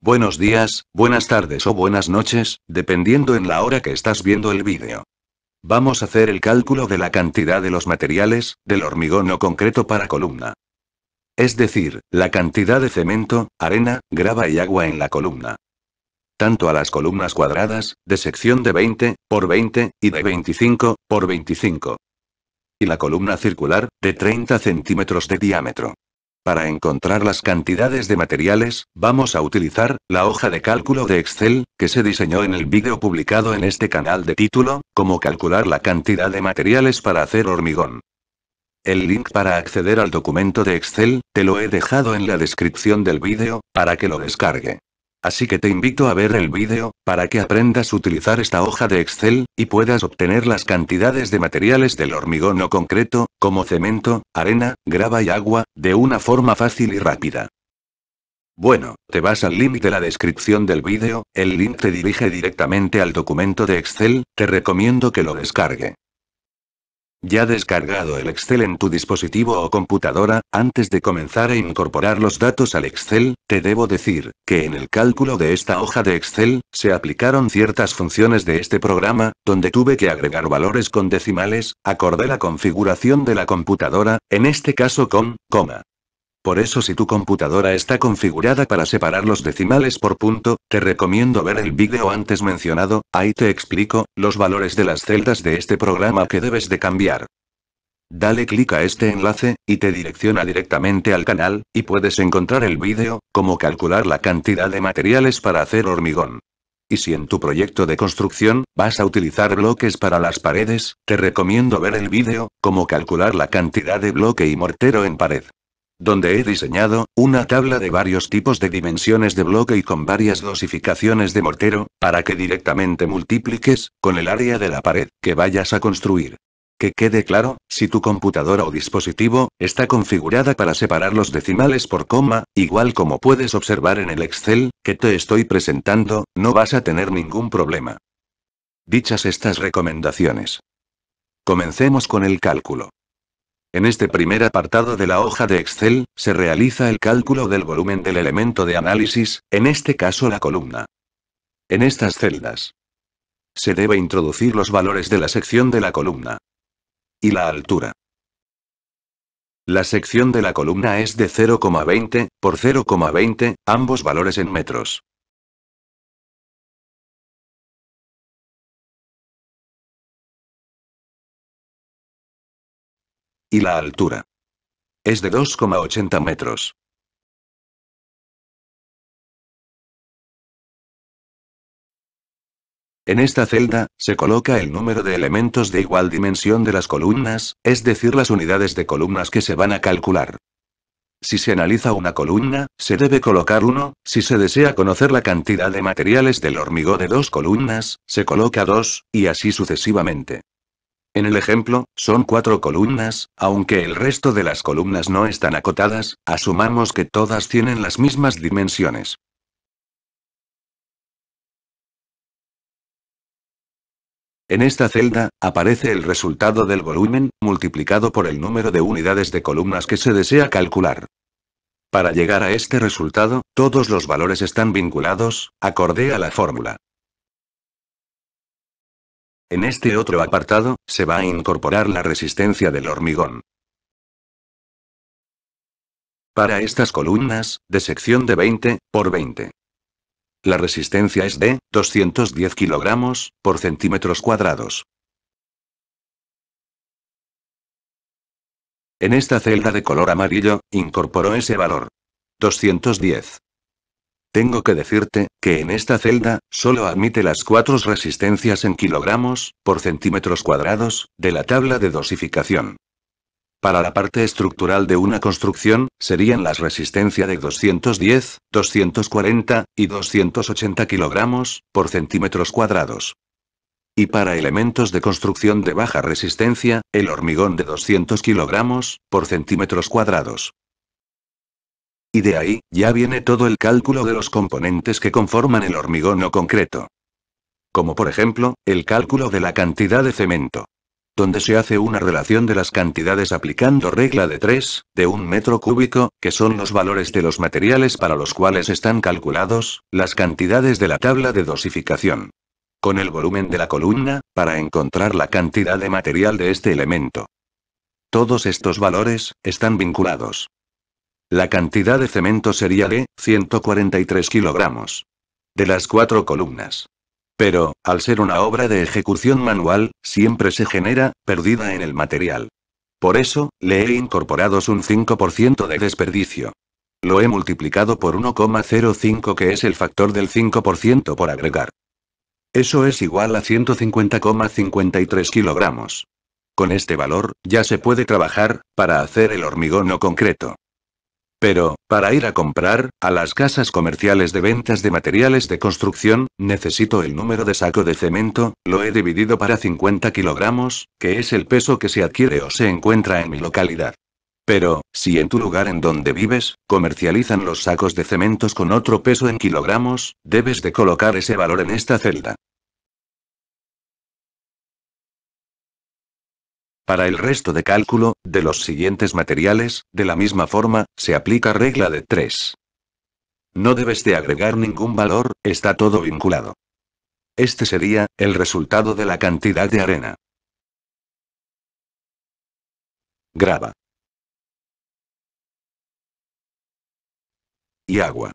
Buenos días, buenas tardes o buenas noches, dependiendo en la hora que estás viendo el vídeo. Vamos a hacer el cálculo de la cantidad de los materiales, del hormigón o concreto para columna. Es decir, la cantidad de cemento, arena, grava y agua en la columna. Tanto a las columnas cuadradas, de sección de 20, por 20, y de 25, por 25. Y la columna circular, de 30 centímetros de diámetro. Para encontrar las cantidades de materiales, vamos a utilizar la hoja de cálculo de Excel, que se diseñó en el vídeo publicado en este canal de título, cómo calcular la cantidad de materiales para hacer hormigón. El link para acceder al documento de Excel, te lo he dejado en la descripción del vídeo, para que lo descargue. Así que te invito a ver el vídeo, para que aprendas a utilizar esta hoja de Excel, y puedas obtener las cantidades de materiales del hormigón o concreto, como cemento, arena, grava y agua, de una forma fácil y rápida. Bueno, te vas al link de la descripción del vídeo, el link te dirige directamente al documento de Excel, te recomiendo que lo descargue. Ya descargado el Excel en tu dispositivo o computadora, antes de comenzar a incorporar los datos al Excel, te debo decir, que en el cálculo de esta hoja de Excel, se aplicaron ciertas funciones de este programa, donde tuve que agregar valores con decimales, acorde la configuración de la computadora, en este caso con, coma. Por eso si tu computadora está configurada para separar los decimales por punto, te recomiendo ver el vídeo antes mencionado, ahí te explico, los valores de las celdas de este programa que debes de cambiar. Dale clic a este enlace, y te direcciona directamente al canal, y puedes encontrar el vídeo, cómo calcular la cantidad de materiales para hacer hormigón. Y si en tu proyecto de construcción, vas a utilizar bloques para las paredes, te recomiendo ver el vídeo, cómo calcular la cantidad de bloque y mortero en pared donde he diseñado, una tabla de varios tipos de dimensiones de bloque y con varias dosificaciones de mortero, para que directamente multipliques, con el área de la pared, que vayas a construir. Que quede claro, si tu computadora o dispositivo, está configurada para separar los decimales por coma, igual como puedes observar en el Excel, que te estoy presentando, no vas a tener ningún problema. Dichas estas recomendaciones. Comencemos con el cálculo. En este primer apartado de la hoja de Excel, se realiza el cálculo del volumen del elemento de análisis, en este caso la columna. En estas celdas. Se debe introducir los valores de la sección de la columna. Y la altura. La sección de la columna es de 0,20 por 0,20, ambos valores en metros. Y la altura. Es de 2,80 metros. En esta celda, se coloca el número de elementos de igual dimensión de las columnas, es decir, las unidades de columnas que se van a calcular. Si se analiza una columna, se debe colocar uno, si se desea conocer la cantidad de materiales del hormigón de dos columnas, se coloca dos, y así sucesivamente. En el ejemplo, son cuatro columnas, aunque el resto de las columnas no están acotadas, asumamos que todas tienen las mismas dimensiones. En esta celda, aparece el resultado del volumen, multiplicado por el número de unidades de columnas que se desea calcular. Para llegar a este resultado, todos los valores están vinculados, acorde a la fórmula. En este otro apartado, se va a incorporar la resistencia del hormigón. Para estas columnas, de sección de 20 por 20. La resistencia es de 210 kilogramos por centímetros cuadrados. En esta celda de color amarillo, incorporó ese valor. 210. Tengo que decirte, que en esta celda, solo admite las cuatro resistencias en kilogramos, por centímetros cuadrados, de la tabla de dosificación. Para la parte estructural de una construcción, serían las resistencia de 210, 240 y 280 kilogramos, por centímetros cuadrados. Y para elementos de construcción de baja resistencia, el hormigón de 200 kilogramos, por centímetros cuadrados. Y de ahí, ya viene todo el cálculo de los componentes que conforman el hormigón o concreto. Como por ejemplo, el cálculo de la cantidad de cemento. Donde se hace una relación de las cantidades aplicando regla de 3, de un metro cúbico, que son los valores de los materiales para los cuales están calculados, las cantidades de la tabla de dosificación. Con el volumen de la columna, para encontrar la cantidad de material de este elemento. Todos estos valores, están vinculados. La cantidad de cemento sería de 143 kilogramos. De las cuatro columnas. Pero, al ser una obra de ejecución manual, siempre se genera, pérdida en el material. Por eso, le he incorporado un 5% de desperdicio. Lo he multiplicado por 1,05 que es el factor del 5% por agregar. Eso es igual a 150,53 kilogramos. Con este valor, ya se puede trabajar, para hacer el hormigón o concreto. Pero, para ir a comprar, a las casas comerciales de ventas de materiales de construcción, necesito el número de saco de cemento, lo he dividido para 50 kilogramos, que es el peso que se adquiere o se encuentra en mi localidad. Pero, si en tu lugar en donde vives, comercializan los sacos de cementos con otro peso en kilogramos, debes de colocar ese valor en esta celda. Para el resto de cálculo, de los siguientes materiales, de la misma forma, se aplica regla de 3. No debes de agregar ningún valor, está todo vinculado. Este sería, el resultado de la cantidad de arena. Grava. Y agua.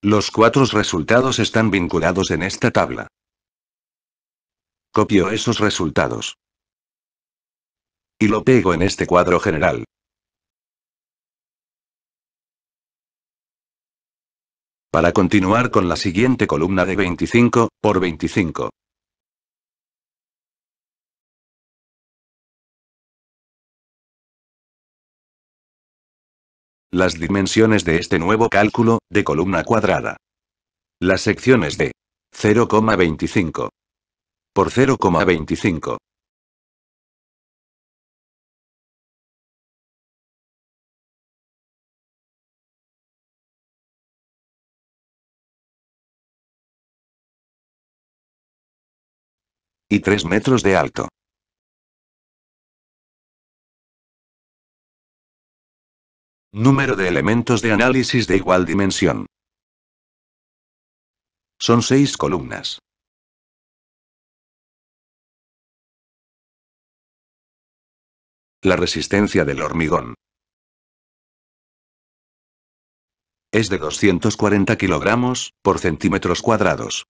Los cuatro resultados están vinculados en esta tabla. Copio esos resultados. Y lo pego en este cuadro general. Para continuar con la siguiente columna de 25, por 25. Las dimensiones de este nuevo cálculo, de columna cuadrada. Las secciones de 0,25, por 0,25. y 3 metros de alto. Número de elementos de análisis de igual dimensión. Son seis columnas. La resistencia del hormigón. Es de 240 kilogramos, por centímetros cuadrados.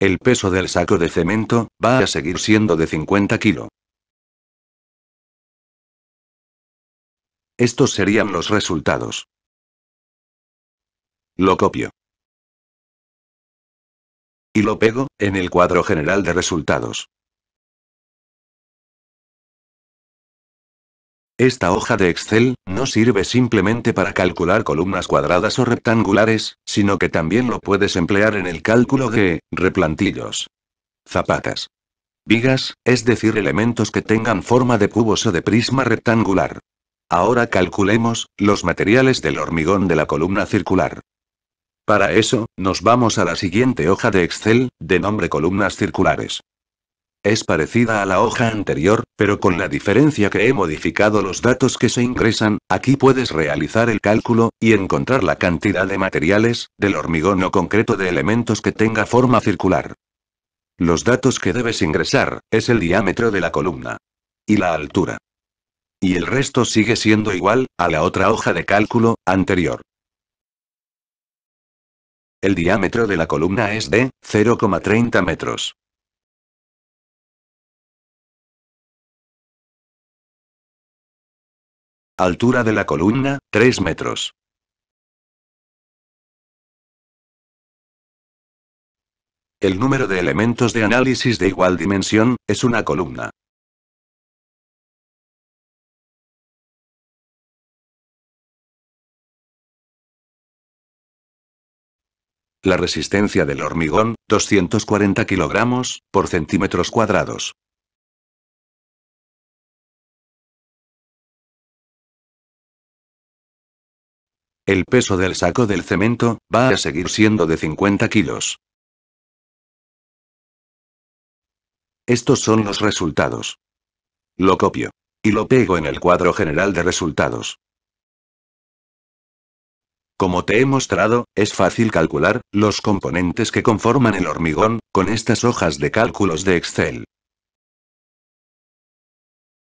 El peso del saco de cemento, va a seguir siendo de 50 kg. Estos serían los resultados. Lo copio. Y lo pego, en el cuadro general de resultados. Esta hoja de Excel, no sirve simplemente para calcular columnas cuadradas o rectangulares, sino que también lo puedes emplear en el cálculo de, replantillos. Zapatas. Vigas, es decir, elementos que tengan forma de cubos o de prisma rectangular. Ahora calculemos, los materiales del hormigón de la columna circular. Para eso, nos vamos a la siguiente hoja de Excel, de nombre columnas circulares. Es parecida a la hoja anterior, pero con la diferencia que he modificado los datos que se ingresan, aquí puedes realizar el cálculo, y encontrar la cantidad de materiales, del hormigón o concreto de elementos que tenga forma circular. Los datos que debes ingresar, es el diámetro de la columna. Y la altura. Y el resto sigue siendo igual, a la otra hoja de cálculo, anterior. El diámetro de la columna es de 0,30 metros. Altura de la columna, 3 metros. El número de elementos de análisis de igual dimensión, es una columna. La resistencia del hormigón, 240 kilogramos, por centímetros cuadrados. El peso del saco del cemento, va a seguir siendo de 50 kilos. Estos son los resultados. Lo copio. Y lo pego en el cuadro general de resultados. Como te he mostrado, es fácil calcular los componentes que conforman el hormigón, con estas hojas de cálculos de Excel.